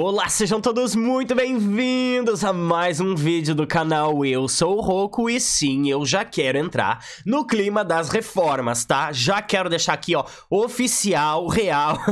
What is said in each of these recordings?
Olá, sejam todos muito bem-vindos a mais um vídeo do canal Eu Sou o Roku e sim, eu já quero entrar no clima das reformas, tá? Já quero deixar aqui, ó, oficial, real...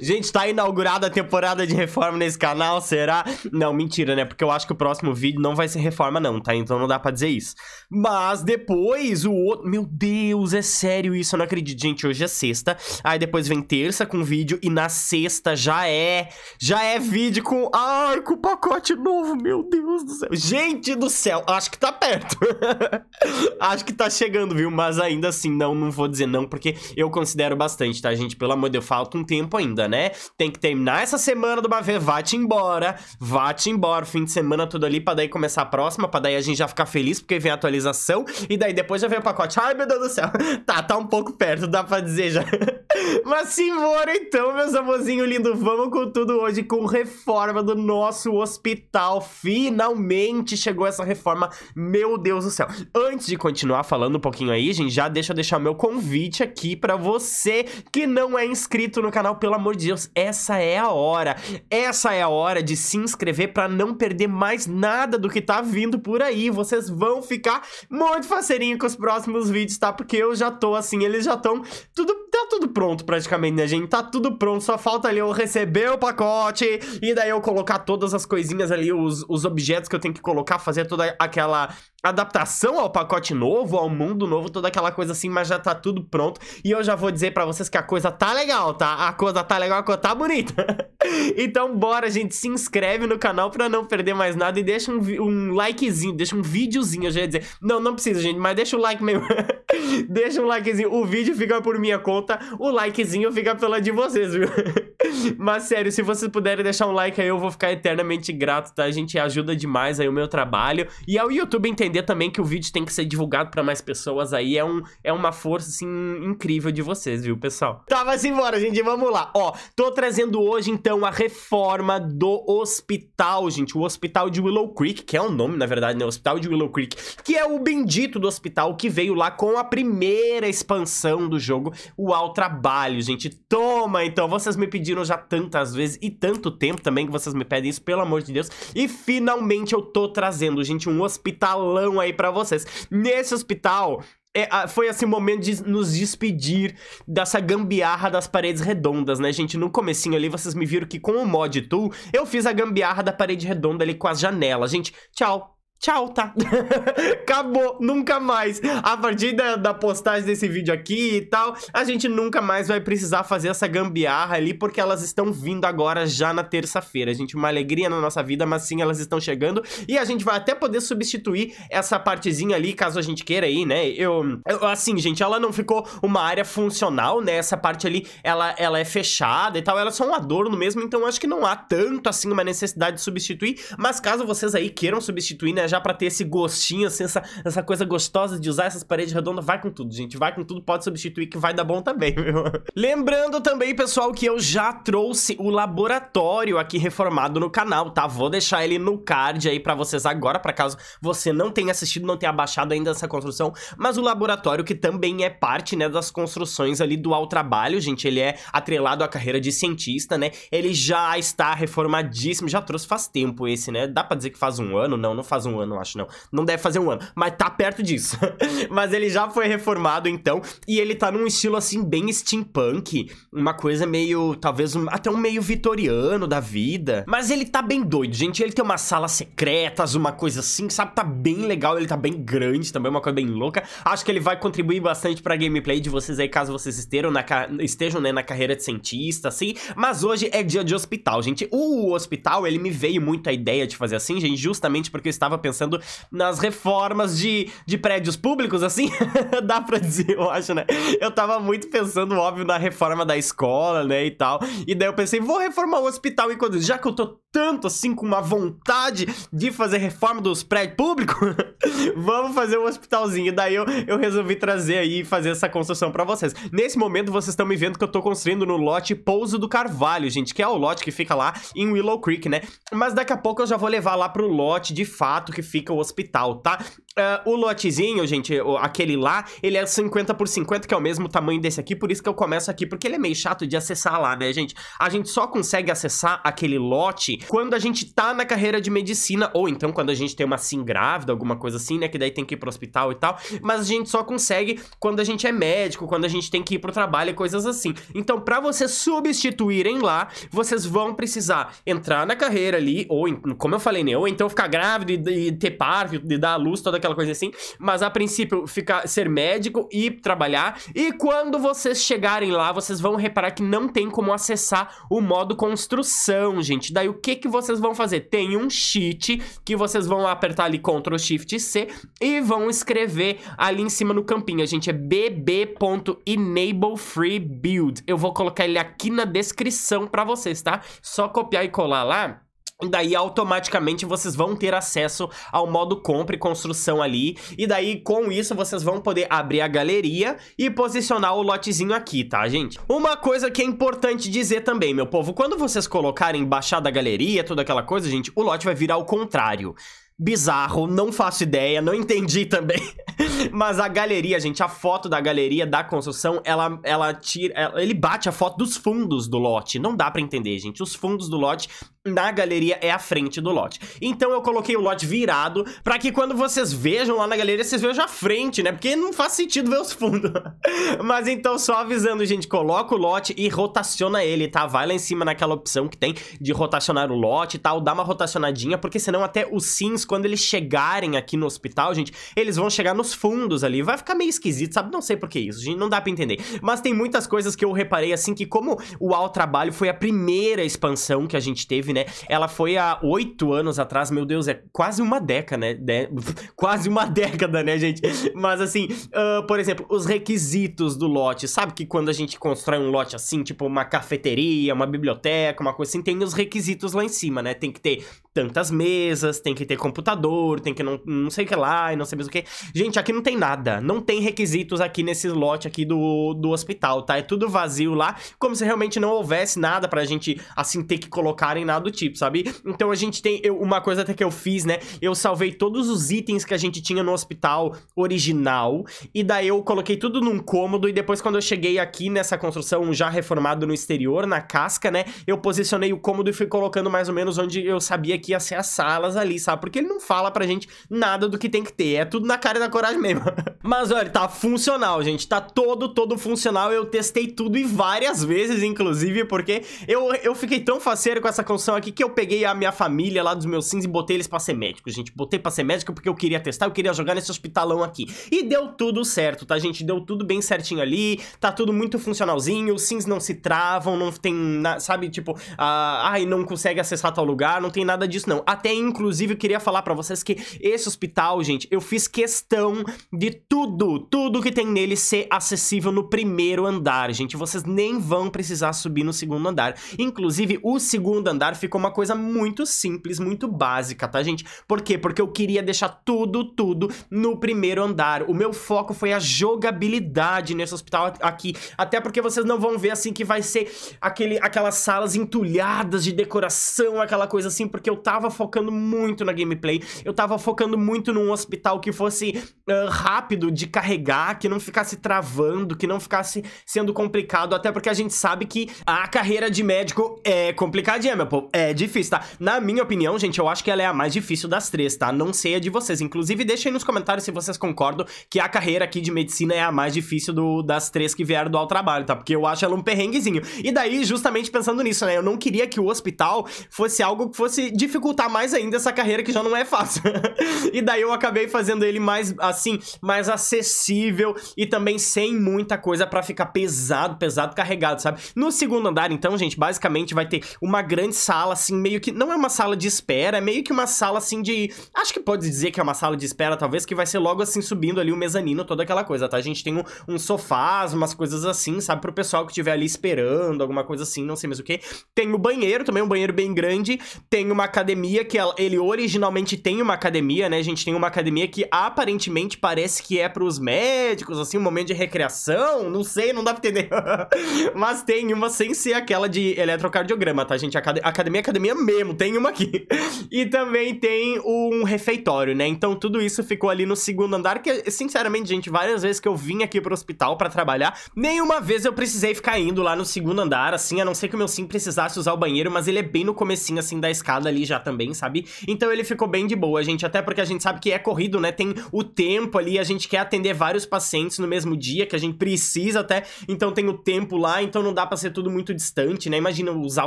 Gente, tá inaugurada a temporada de reforma nesse canal, será? Não, mentira, né? Porque eu acho que o próximo vídeo não vai ser reforma não, tá? Então não dá pra dizer isso. Mas depois o outro... Meu Deus, é sério isso, eu não acredito. Gente, hoje é sexta, aí depois vem terça com vídeo e na sexta já é... Já é vídeo com... Ai, com pacote novo, meu Deus do céu. Gente do céu, acho que tá perto. acho que tá chegando, viu? Mas ainda assim, não, não vou dizer não, porque eu considero bastante, tá, gente? Pelo amor de Deus, falta um tempo ainda, né? Tem que terminar essa semana do uma vá-te embora, vá-te embora, fim de semana tudo ali, pra daí começar a próxima, pra daí a gente já ficar feliz, porque vem a atualização, e daí depois já vem o pacote. Ai, meu Deus do céu, tá, tá um pouco perto, dá pra dizer já. Mas simbora então, meus amorzinhos lindos, vamos com tudo hoje com reforma do nosso hospital. Finalmente chegou essa reforma, meu Deus do céu. Antes de continuar falando um pouquinho aí, gente, já deixa eu deixar meu convite aqui para você que não é inscrito no canal pelo amor de Deus, essa é a hora. Essa é a hora de se inscrever para não perder mais nada do que tá vindo por aí. Vocês vão ficar muito faceirinho com os próximos vídeos, tá? Porque eu já tô assim, eles já estão tudo tá tudo pronto praticamente, né, gente? Tá tudo pronto, só falta ali eu receber o pacote e daí eu colocar todas as coisinhas ali, os, os objetos que eu tenho que colocar, fazer toda aquela adaptação ao pacote novo, ao mundo novo, toda aquela coisa assim, mas já tá tudo pronto. E eu já vou dizer pra vocês que a coisa tá legal, tá? A coisa tá legal, a coisa tá bonita. então bora, gente, se inscreve no canal pra não perder mais nada e deixa um, um likezinho, deixa um videozinho, eu já ia dizer. Não, não precisa, gente, mas deixa o like mesmo. Deixa um likezinho. O vídeo fica por minha conta, o likezinho fica pela de vocês, viu? Mas sério, se vocês puderem deixar um like aí, eu vou ficar eternamente grato, tá? A gente ajuda demais aí o meu trabalho. E ao YouTube entender também que o vídeo tem que ser divulgado pra mais pessoas aí, é, um, é uma força, assim, incrível de vocês, viu, pessoal? Tá, mas assim, embora, gente, vamos lá. Ó, tô trazendo hoje, então, a reforma do hospital, gente. O hospital de Willow Creek, que é o nome, na verdade, né? O hospital de Willow Creek, que é o bendito do hospital que veio lá com a primeira primeira expansão do jogo, o Ao Trabalho, gente. Toma, então, vocês me pediram já tantas vezes e tanto tempo também que vocês me pedem isso, pelo amor de Deus. E finalmente eu tô trazendo, gente, um hospitalão aí pra vocês. Nesse hospital, é, foi assim o momento de nos despedir dessa gambiarra das paredes redondas, né, gente? No comecinho ali, vocês me viram que com o mod tool, eu fiz a gambiarra da parede redonda ali com as janelas. Gente, tchau! Tchau, tá? Acabou, nunca mais. A partir da, da, postagem desse vídeo aqui e tal, a gente nunca mais vai precisar fazer essa gambiarra ali, porque elas estão vindo agora já na terça-feira. Gente, uma alegria na nossa vida, mas sim, elas estão chegando. E a gente vai até poder substituir essa partezinha ali, caso a gente queira aí, né? Eu, eu, assim, gente, ela não ficou uma área funcional, né? Essa parte ali, ela, ela é fechada e tal, ela é só um adorno mesmo, então acho que não há tanto, assim, uma necessidade de substituir. Mas caso vocês aí queiram substituir, né? já para ter esse gostinho, assim, essa, essa coisa gostosa de usar essas paredes redondas, vai com tudo, gente. Vai com tudo, pode substituir que vai dar bom também, viu? Lembrando também, pessoal, que eu já trouxe o laboratório aqui reformado no canal, tá? Vou deixar ele no card aí para vocês agora, para caso você não tenha assistido, não tenha baixado ainda essa construção. Mas o laboratório que também é parte, né, das construções ali do ao trabalho, gente, ele é atrelado à carreira de cientista, né? Ele já está reformadíssimo, já trouxe faz tempo esse, né? Dá pra dizer que faz um ano? Não, não faz um ano, acho não. Não deve fazer um ano, mas tá perto disso. mas ele já foi reformado então, e ele tá num estilo assim bem steampunk, uma coisa meio, talvez um, até um meio vitoriano da vida. Mas ele tá bem doido, gente. Ele tem umas salas secretas, uma coisa assim, sabe? Tá bem legal, ele tá bem grande também, uma coisa bem louca. Acho que ele vai contribuir bastante pra gameplay de vocês aí, caso vocês estejam na, estejam, né, na carreira de cientista, assim. Mas hoje é dia de hospital, gente. O hospital, ele me veio muito a ideia de fazer assim, gente, justamente porque eu estava pensando pensando nas reformas de, de prédios públicos, assim, dá pra dizer, eu acho, né? Eu tava muito pensando, óbvio, na reforma da escola, né, e tal. E daí eu pensei, vou reformar o hospital enquanto já que eu tô tanto assim com uma vontade de fazer reforma dos prédios públicos, vamos fazer um hospitalzinho. E daí eu, eu resolvi trazer aí e fazer essa construção para vocês. Nesse momento vocês estão me vendo que eu tô construindo no lote Pouso do Carvalho, gente, que é o lote que fica lá em Willow Creek, né? Mas daqui a pouco eu já vou levar lá pro lote de fato que que fica o hospital, tá? Uh, o lotezinho, gente, aquele lá, ele é 50 por 50, que é o mesmo tamanho desse aqui, por isso que eu começo aqui, porque ele é meio chato de acessar lá, né, gente? A gente só consegue acessar aquele lote quando a gente tá na carreira de medicina, ou então quando a gente tem uma sim grávida, alguma coisa assim, né, que daí tem que ir pro hospital e tal, mas a gente só consegue quando a gente é médico, quando a gente tem que ir pro trabalho e coisas assim. Então, pra vocês substituírem lá, vocês vão precisar entrar na carreira ali, ou, como eu falei, né, ou então ficar grávido e, e ter parto, de dar à luz, toda aquela coisa assim. Mas a princípio, ficar, ser médico e trabalhar. E quando vocês chegarem lá, vocês vão reparar que não tem como acessar o modo construção, gente. Daí o que, que vocês vão fazer? Tem um cheat que vocês vão apertar ali Ctrl Shift C e vão escrever ali em cima no campinho, a gente. É bb.enableFreeBuild. free build. Eu vou colocar ele aqui na descrição pra vocês, tá? Só copiar e colar lá Daí automaticamente vocês vão ter acesso ao modo compra e construção ali E daí com isso vocês vão poder abrir a galeria e posicionar o lotezinho aqui, tá gente? Uma coisa que é importante dizer também, meu povo Quando vocês colocarem baixar da galeria, toda aquela coisa, gente O lote vai virar ao contrário bizarro, não faço ideia, não entendi também. Mas a galeria, gente, a foto da galeria da construção, ela, ela tira. Ela, ele bate a foto dos fundos do lote. Não dá para entender, gente. Os fundos do lote na galeria é a frente do lote. Então eu coloquei o lote virado para que quando vocês vejam lá na galeria, vocês vejam a frente, né? Porque não faz sentido ver os fundos. Mas então, só avisando, gente, coloca o lote e rotaciona ele, tá? Vai lá em cima naquela opção que tem de rotacionar o lote e tal, dá uma rotacionadinha, porque senão até os sims quando eles chegarem aqui no hospital, gente, eles vão chegar nos fundos ali. Vai ficar meio esquisito, sabe? Não sei por que isso, gente. Não dá pra entender. Mas tem muitas coisas que eu reparei, assim, que como o Ao Trabalho foi a primeira expansão que a gente teve, né? Ela foi há oito anos atrás, meu Deus, é quase uma década, né? De... Né? quase uma década, né, gente? Mas assim, uh, por exemplo, os requisitos do lote. Sabe que quando a gente constrói um lote assim, tipo uma cafeteria, uma biblioteca, uma coisa assim, tem os requisitos lá em cima, né? Tem que ter tantas mesas, tem que ter computador, tem que não, não sei o que lá e não sei mais o que. Gente, aqui não tem nada. Não tem requisitos aqui nesse lote aqui do, do hospital, tá? É tudo vazio lá, como se realmente não houvesse nada pra gente, assim, ter que colocar em nada do tipo, sabe? Então a gente tem... Eu, uma coisa até que eu fiz, né? Eu salvei todos os itens que a gente tinha no hospital original e daí eu coloquei tudo num cômodo e depois quando eu cheguei aqui nessa construção já reformado no exterior, na casca, né? Eu posicionei o cômodo e fui colocando mais ou menos onde eu sabia que ia assim, ser as salas ali, sabe? Porque ele não fala pra gente nada do que tem que ter. É tudo na cara e na coragem mesmo. Mas olha, tá funcional, gente. Tá todo, todo funcional. Eu testei tudo e várias vezes, inclusive, porque eu, eu fiquei tão faceiro com essa construção aqui que eu peguei a minha família lá dos meus sims e botei eles pra ser médico, gente. Botei pra ser médico porque eu queria testar, eu queria jogar nesse hospitalão aqui. E deu tudo certo, tá, gente? Deu tudo bem certinho ali. Tá tudo muito funcionalzinho. Os sims não se travam, não tem, sabe, tipo, ah, ai, não consegue acessar tal lugar, não tem nada disso, não. Até, inclusive, eu queria falar para vocês que esse hospital, gente, eu fiz questão de tudo, tudo que tem nele ser acessível no primeiro andar, gente. Vocês nem vão precisar subir no segundo andar. Inclusive, o segundo andar ficou uma coisa muito simples, muito básica, tá, gente? Por quê? Porque eu queria deixar tudo, tudo no primeiro andar. O meu foco foi a jogabilidade nesse hospital aqui. Até porque vocês não vão ver, assim, que vai ser aquele, aquelas salas entulhadas de decoração, aquela coisa assim, porque eu tava focando muito na gameplay, eu tava focando muito num hospital que fosse uh, rápido de carregar, que não ficasse travando, que não ficasse sendo complicado, até porque a gente sabe que a carreira de médico é complicadinha, meu povo, é difícil, tá? Na minha opinião, gente, eu acho que ela é a mais difícil das três, tá? Não sei a de vocês, inclusive deixa aí nos comentários se vocês concordam que a carreira aqui de medicina é a mais difícil do, das três que vieram do ao trabalho, tá? Porque eu acho ela um perrenguezinho. E daí, justamente pensando nisso, né? Eu não queria que o hospital fosse algo que fosse difícil dificultar mais ainda essa carreira que já não é fácil. e daí eu acabei fazendo ele mais, assim, mais acessível e também sem muita coisa para ficar pesado, pesado, carregado, sabe? No segundo andar, então, gente, basicamente vai ter uma grande sala, assim, meio que... Não é uma sala de espera, é meio que uma sala, assim, de... Acho que pode dizer que é uma sala de espera, talvez, que vai ser logo, assim, subindo ali o mezanino, toda aquela coisa, tá? A gente tem um, um sofás, umas coisas assim, sabe? Pro pessoal que estiver ali esperando, alguma coisa assim, não sei mais o que. Tem o banheiro também, um banheiro bem grande. Tem uma academia que ela, ele originalmente tem uma academia, né? A gente tem uma academia que aparentemente parece que é para os médicos, assim, um momento de recreação, não sei, não dá pra entender. Mas tem uma sem ser aquela de eletrocardiograma, tá, gente? Acad academia, é academia mesmo, tem uma aqui. e também tem um refeitório, né? Então tudo isso ficou ali no segundo andar, que sinceramente, gente, várias vezes que eu vim aqui pro hospital para trabalhar, nenhuma vez eu precisei ficar indo lá no segundo andar, assim, a não ser que o meu sim precisasse usar o banheiro, mas ele é bem no comecinho, assim, da escada ali, já também, sabe? Então ele ficou bem de boa, gente, até porque a gente sabe que é corrido, né? Tem o tempo ali, a gente quer atender vários pacientes no mesmo dia, que a gente precisa até, então tem o tempo lá, então não dá pra ser tudo muito distante, né? Imagina usar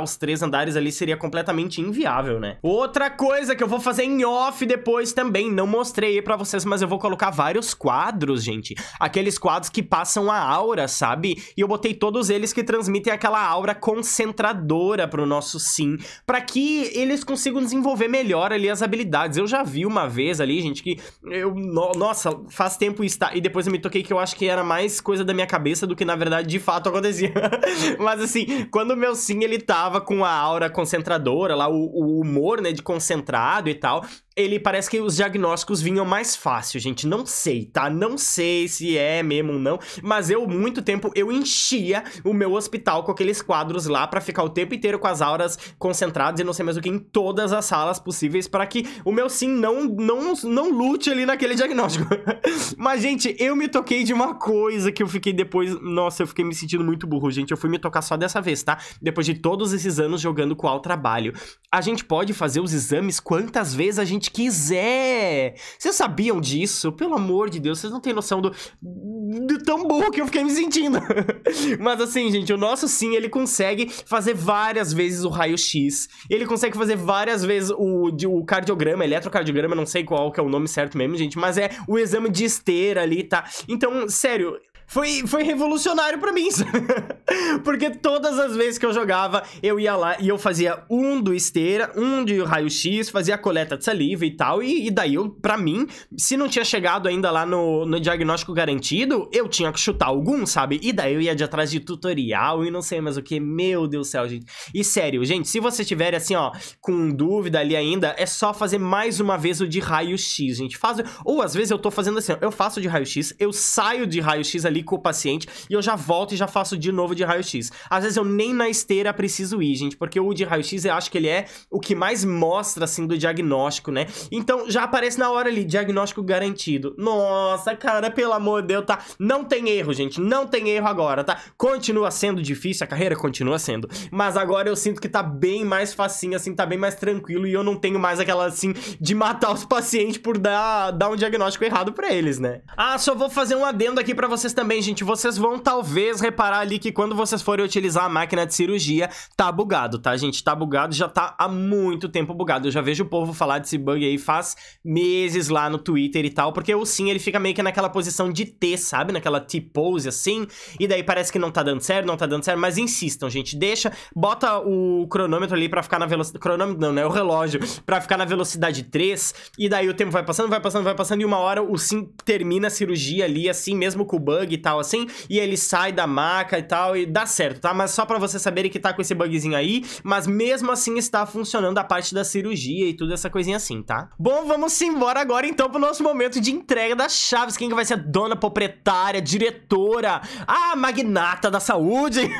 os três andares ali seria completamente inviável, né? Outra coisa que eu vou fazer em off depois também, não mostrei aí pra vocês, mas eu vou colocar vários quadros, gente. Aqueles quadros que passam a aura, sabe? E eu botei todos eles que transmitem aquela aura concentradora pro nosso sim, para que eles consigam desenvolver melhor ali as habilidades. Eu já vi uma vez ali, gente, que eu... No, nossa, faz tempo está... E depois eu me toquei que eu acho que era mais coisa da minha cabeça do que, na verdade, de fato acontecia. Mas, assim, quando o meu sim, ele tava com a aura concentradora lá, o, o humor, né, de concentrado e tal, ele parece que os diagnósticos vinham mais fácil, gente. Não sei, tá? Não sei se é mesmo ou não, mas eu, muito tempo, eu enchia o meu hospital com aqueles quadros lá para ficar o tempo inteiro com as auras concentradas e não sei mais o que em todas as salas possíveis para que o meu sim não, não, não lute ali naquele diagnóstico. mas, gente, eu me toquei de uma coisa que eu fiquei depois... Nossa, eu fiquei me sentindo muito burro, gente. Eu fui me tocar só dessa vez, tá? Depois de todos esses anos jogando com o trabalho. A gente pode fazer os exames quantas vezes a gente gente quiser. Vocês sabiam disso? Pelo amor de Deus, vocês não têm noção do, do tão burro que eu fiquei me sentindo. Mas assim, gente, o nosso sim, ele consegue fazer várias vezes o raio-x. Ele consegue fazer várias vezes o, o cardiograma, eletrocardiograma, não sei qual que é o nome certo mesmo, gente, mas é o exame de esteira ali, tá? Então, sério, foi, foi revolucionário para mim. Porque todas as vezes que eu jogava, eu ia lá e eu fazia um do esteira, um de raio-x, fazia a coleta de saliva e tal. E, e daí, eu, pra mim, se não tinha chegado ainda lá no, no diagnóstico garantido, eu tinha que chutar algum, sabe? E daí eu ia de atrás de tutorial e não sei mais o que. Meu Deus do céu, gente. E sério, gente, se você tiver assim, ó, com dúvida ali ainda, é só fazer mais uma vez o de raio-x, gente. Faz... Ou às vezes eu tô fazendo assim, ó, eu faço de raio-x, eu saio de raio-x ali com o paciente e eu já volto e já faço de novo de de raio-x. Às vezes eu nem na esteira preciso ir, gente, porque o de raio-x eu acho que ele é o que mais mostra, assim, do diagnóstico, né? Então já aparece na hora ali, diagnóstico garantido. Nossa, cara, pelo amor de Deus, tá? Não tem erro, gente, não tem erro agora, tá? Continua sendo difícil, a carreira continua sendo. Mas agora eu sinto que tá bem mais facinho, assim, tá bem mais tranquilo e eu não tenho mais aquela, assim, de matar os pacientes por dar, dar um diagnóstico errado pra eles, né? Ah, só vou fazer um adendo aqui pra vocês também, gente. Vocês vão talvez reparar ali que quando quando vocês forem utilizar a máquina de cirurgia, tá bugado, tá, gente? Tá bugado, já tá há muito tempo bugado. Eu já vejo o povo falar desse bug aí faz meses lá no Twitter e tal, porque o sim, ele fica meio que naquela posição de T, sabe? Naquela T-pose, assim, e daí parece que não tá dando certo, não tá dando certo, mas insistam, gente, deixa, bota o cronômetro ali pra ficar na velocidade... Cronômetro não, né? O relógio, pra ficar na velocidade 3, e daí o tempo vai passando, vai passando, vai passando, e uma hora o sim termina a cirurgia ali, assim, mesmo com o bug e tal, assim, e ele sai da maca e tal, e dá certo, tá? Mas só pra vocês saberem que tá com esse bugzinho aí, mas mesmo assim está funcionando a parte da cirurgia e tudo essa coisinha assim, tá? Bom, vamos embora agora então pro nosso momento de entrega das chaves, quem que vai ser a dona proprietária, diretora, a magnata da saúde...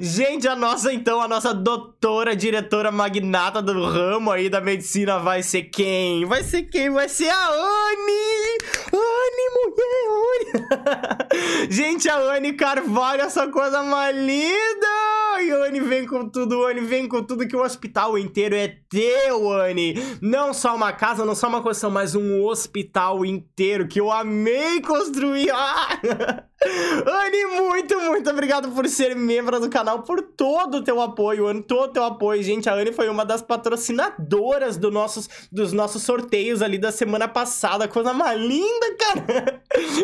Gente, a nossa, então, a nossa doutora, diretora magnata do ramo aí da medicina vai ser quem? Vai ser quem? Vai ser a Anne! yeah, Oni! Gente, a Oni Carvalho, essa coisa mais linda! E Oni vem com tudo, Oni vem com tudo, que o hospital inteiro é teu, Oni! Não só uma casa, não só uma construção, mas um hospital inteiro que eu amei construir! Ah! Anne, muito, muito obrigado por ser membro do canal, por todo o teu apoio, Anne, todo o teu apoio, gente. A Anne foi uma das patrocinadoras do nossos, dos nossos sorteios ali da semana passada. Coisa mais linda, cara!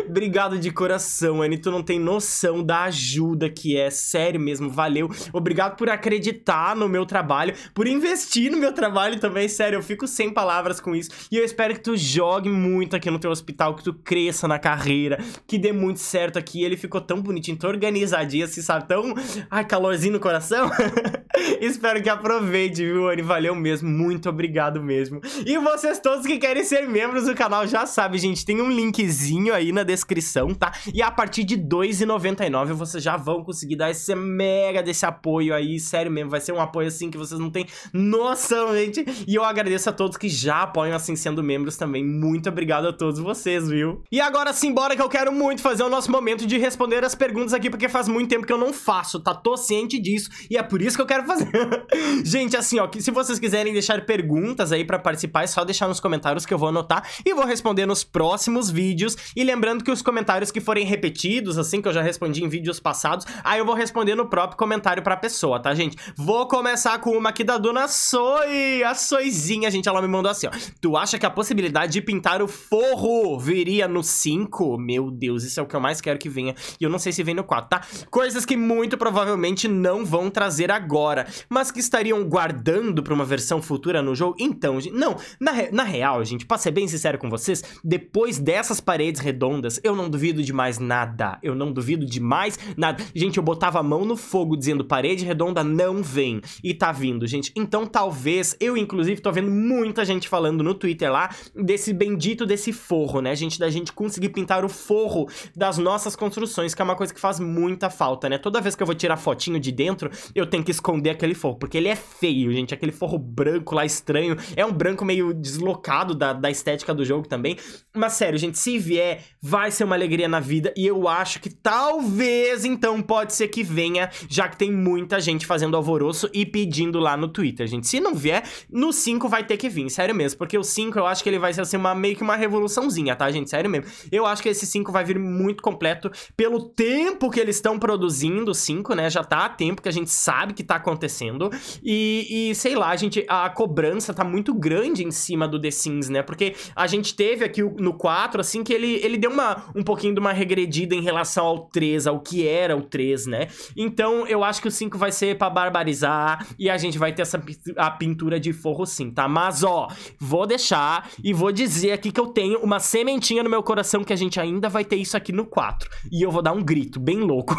Obrigado de coração, Anne. Tu não tem noção da ajuda que é. Sério mesmo, valeu. Obrigado por acreditar no meu trabalho, por investir no meu trabalho também. Sério, eu fico sem palavras com isso. E eu espero que tu jogue muito aqui no teu hospital, que tu cresça na carreira, que dê muito certo aqui. Ele ficou tão bonitinho, tão organizadinho, assim, sabe? Tão. Ai, calorzinho no coração. Espero que aproveite, viu, Anne? Valeu mesmo, muito obrigado mesmo. E vocês todos que querem ser membros do canal já sabem, gente, tem um linkzinho aí na descrição, tá? E a partir de R$ 2,99 vocês já vão conseguir dar esse mega desse apoio aí, sério mesmo, vai ser um apoio assim que vocês não têm noção, gente. E eu agradeço a todos que já apoiam assim sendo membros também, muito obrigado a todos vocês, viu? E agora sim, bora que eu quero muito fazer o nosso momento de responder as perguntas aqui, porque faz muito tempo que eu não faço, tá? Tô ciente disso, e é por isso que eu quero fazer. gente, assim, ó, que se vocês quiserem deixar perguntas aí para participar, é só deixar nos comentários que eu vou anotar e vou responder nos próximos vídeos. E lembrando que os comentários que forem repetidos, assim, que eu já respondi em vídeos passados, aí eu vou responder no próprio comentário pra pessoa, tá, gente? Vou começar com uma aqui da Dona Soi, a Soizinha, gente, ela me mandou assim, ó. Tu acha que a possibilidade de pintar o forro viria no 5? Meu Deus, isso é o que eu mais quero que venha. E eu não sei se vem no 4, tá? Coisas que muito provavelmente não vão trazer agora agora, mas que estariam guardando para uma versão futura no jogo. Então, não, na, re na real, gente, pra ser bem sincero com vocês, depois dessas paredes redondas, eu não duvido de mais nada. Eu não duvido de mais nada. Gente, eu botava a mão no fogo dizendo parede redonda não vem. E tá vindo, gente. Então talvez, eu inclusive tô vendo muita gente falando no Twitter lá desse bendito desse forro, né, gente? Da gente conseguir pintar o forro das nossas construções, que é uma coisa que faz muita falta, né? Toda vez que eu vou tirar fotinho de dentro, eu tenho que esconder esconder aquele forro, porque ele é feio, gente. Aquele forro branco lá estranho. É um branco meio deslocado da, da estética do jogo também. Mas sério, gente, se vier, vai ser uma alegria na vida. E eu acho que talvez, então, pode ser que venha, já que tem muita gente fazendo alvoroço e pedindo lá no Twitter, gente. Se não vier, no 5 vai ter que vir, sério mesmo. Porque o 5 eu acho que ele vai ser assim, uma, meio que uma revoluçãozinha, tá, gente? Sério mesmo. Eu acho que esse 5 vai vir muito completo pelo tempo que eles estão produzindo o 5, né? Já tá há tempo que a gente sabe que tá acontecendo acontecendo. E, e, sei lá, a gente. A cobrança tá muito grande em cima do The Sims, né? Porque a gente teve aqui no 4, assim, que ele, ele deu uma, um pouquinho de uma regredida em relação ao 3, ao que era o 3, né? Então eu acho que o 5 vai ser para barbarizar e a gente vai ter essa a pintura de forro sim, tá? Mas ó, vou deixar e vou dizer aqui que eu tenho uma sementinha no meu coração que a gente ainda vai ter isso aqui no 4. E eu vou dar um grito bem louco.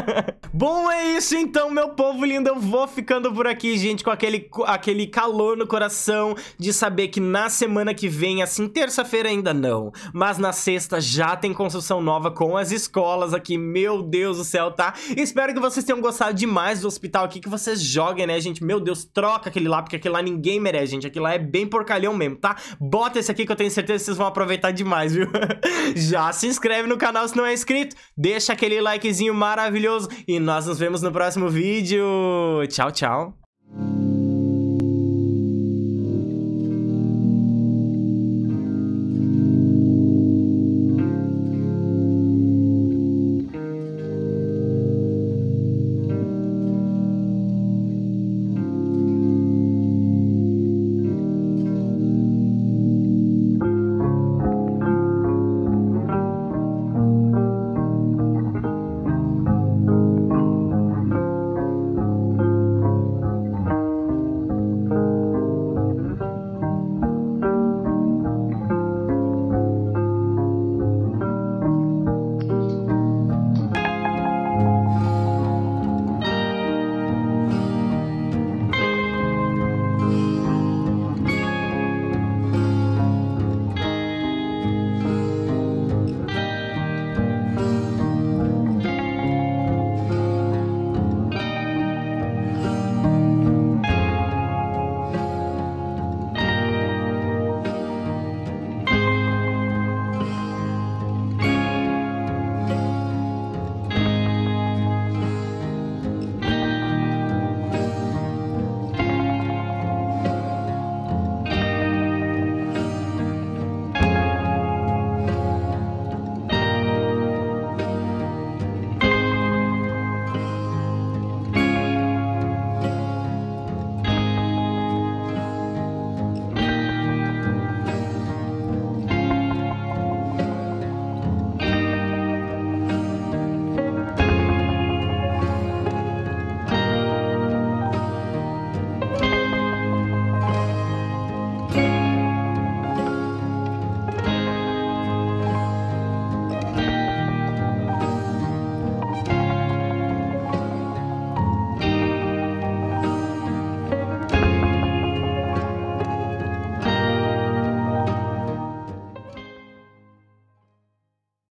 Bom, é isso então, meu povo lindo. Eu vou vou ficando por aqui, gente, com aquele, aquele calor no coração de saber que na semana que vem, assim, terça-feira ainda não, mas na sexta já tem construção nova com as escolas aqui, meu Deus do céu, tá? Espero que vocês tenham gostado demais do hospital aqui, que vocês joguem, né, gente? Meu Deus, troca aquele lá, porque aquele lá ninguém merece, gente, aquele lá é bem porcalhão mesmo, tá? Bota esse aqui que eu tenho certeza que vocês vão aproveitar demais, viu? já se inscreve no canal se não é inscrito, deixa aquele likezinho maravilhoso e nós nos vemos no próximo vídeo! Tchau, tchau.